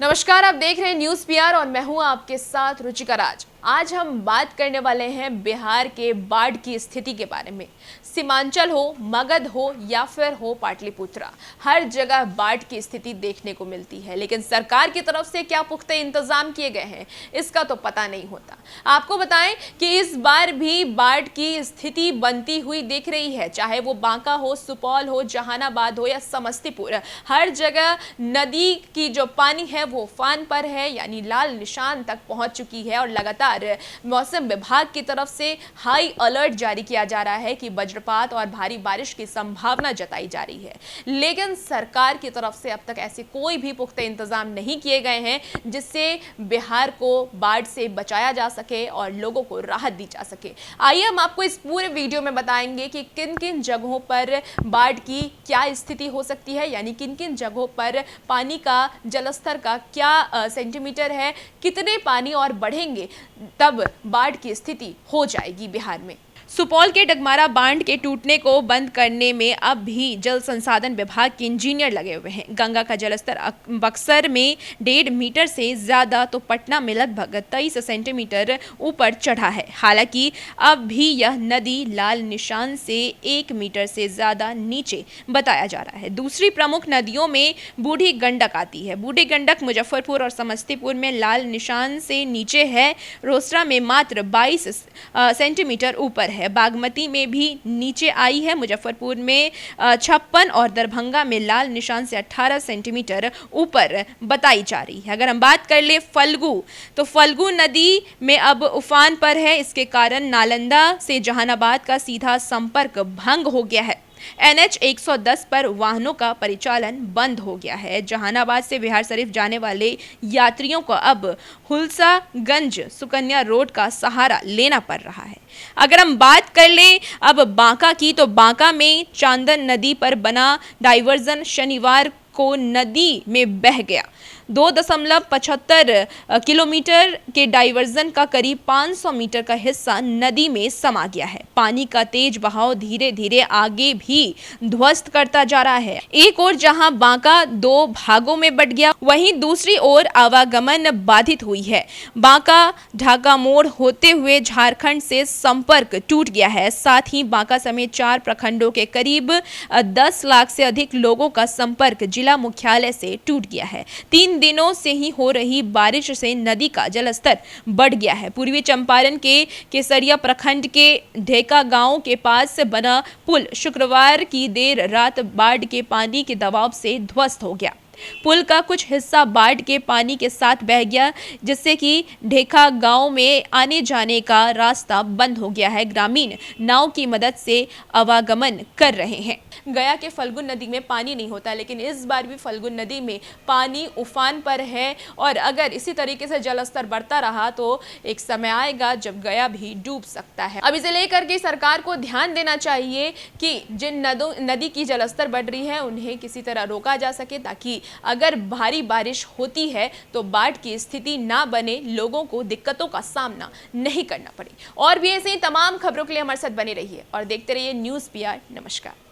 नमस्कार आप देख रहे हैं न्यूज पीआर और मैं हूं आपके साथ रुचिका राज आज हम बात करने वाले हैं बिहार के बाढ़ की स्थिति के बारे में सीमांचल हो मगध हो या फिर हो पाटलिपुत्रा हर जगह बाढ़ की स्थिति देखने को मिलती है लेकिन सरकार की तरफ से क्या पुख्ते इंतजाम किए गए हैं इसका तो पता नहीं होता आपको बताएं कि इस बार भी बाढ़ की स्थिति बनती हुई दिख रही है चाहे वो बांका हो सुपौल हो जहानाबाद हो या समस्तीपुर हर जगह नदी की जो पानी है वो उफान पर है यानी लाल निशान तक पहुंच चुकी है और लगातार लगातार मौसम विभाग की तरफ से हाई अलर्ट जारी किया जा रहा है कि वज्रपात और भारी बारिश की संभावना जताई जा रही है लेकिन सरकार की तरफ से अब तक ऐसे कोई भी पुख्ते इंतजाम नहीं किए गए हैं जिससे बिहार को बाढ़ से बचाया जा सके और लोगों को राहत दी जा सके आइए हम आपको इस पूरे वीडियो में बताएंगे कि किन किन जगहों पर बाढ़ की क्या स्थिति हो सकती है यानी किन किन जगहों पर पानी का जलस्तर का क्या सेंटीमीटर है कितने पानी और बढ़ेंगे तब बाढ़ की स्थिति हो जाएगी बिहार में सुपौल के डगमारा बांध के टूटने को बंद करने में अब भी जल संसाधन विभाग के इंजीनियर लगे हुए हैं गंगा का जलस्तर बक्सर में डेढ़ मीटर से ज़्यादा तो पटना में लगभग तेईस सेंटीमीटर ऊपर चढ़ा है हालांकि अब भी यह नदी लाल निशान से एक मीटर से ज़्यादा नीचे बताया जा रहा है दूसरी प्रमुख नदियों में बूढ़ी गंडक आती है बूढ़ी गंडक मुजफ्फरपुर और समस्तीपुर में लाल निशान से नीचे है रोसरा में मात्र बाईस सेंटीमीटर ऊपर है है बागमती में भी नीचे आई है मुजफ्फरपुर में छप्पन और दरभंगा में लाल निशान से 18 सेंटीमीटर ऊपर बताई जा रही है अगर हम बात कर ले फल्गू तो फलगु नदी में अब उफान पर है इसके कारण नालंदा से जहानाबाद का सीधा संपर्क भंग हो गया है एन एच पर वाहनों का परिचालन बंद हो गया है जहानाबाद से बिहार शरीफ जाने वाले यात्रियों को अब हुलसागंज सुकन्या रोड का सहारा लेना पड़ रहा है अगर हम बात कर लें अब बांका की तो बांका में चांदन नदी पर बना डाइवर्जन शनिवार को नदी में बह गया दो दशमलव पचहत्तर किलोमीटर के डाइवर्जन का करीब 500 मीटर का हिस्सा नदी में समा गया है पानी का तेज बहाव धीरे धीरे आगे भी ध्वस्त करता जा रहा है एक ओर जहां बांका दो भागों में बट गया वहीं दूसरी ओर आवागमन बाधित हुई है बांका ढाका मोड़ होते हुए झारखंड से संपर्क टूट गया है साथ ही बांका समेत चार प्रखंडों के करीब दस लाख से अधिक लोगों का संपर्क जिला मुख्यालय से टूट गया है तीन दिनों से ही हो रही बारिश से नदी का जलस्तर बढ़ गया है पूर्वी चंपारण के केसरिया प्रखंड के ढेका गांव के पास बना पुल शुक्रवार की देर रात बाढ़ के पानी के दबाव से ध्वस्त हो गया पुल का कुछ हिस्सा बाढ़ के पानी के साथ बह गया जिससे कि ढेखा गांव में आने जाने का रास्ता बंद हो गया है ग्रामीण नाव की मदद से आवागमन कर रहे हैं गया के फल्गुन नदी में पानी नहीं होता लेकिन इस बार भी फल्गुन नदी में पानी उफान पर है और अगर इसी तरीके से जलस्तर बढ़ता रहा तो एक समय आएगा जब गया भी डूब सकता है अब इसे लेकर के सरकार को ध्यान देना चाहिए कि जिन नदों नदी की जलस्तर बढ़ रही है उन्हें किसी तरह रोका जा सके ताकि अगर भारी बारिश होती है तो बाढ़ की स्थिति ना बने लोगों को दिक्कतों का सामना नहीं करना पड़े और भी ऐसे ही तमाम खबरों के लिए हमारे साथ बने रहिए और देखते रहिए न्यूज़ पी नमस्कार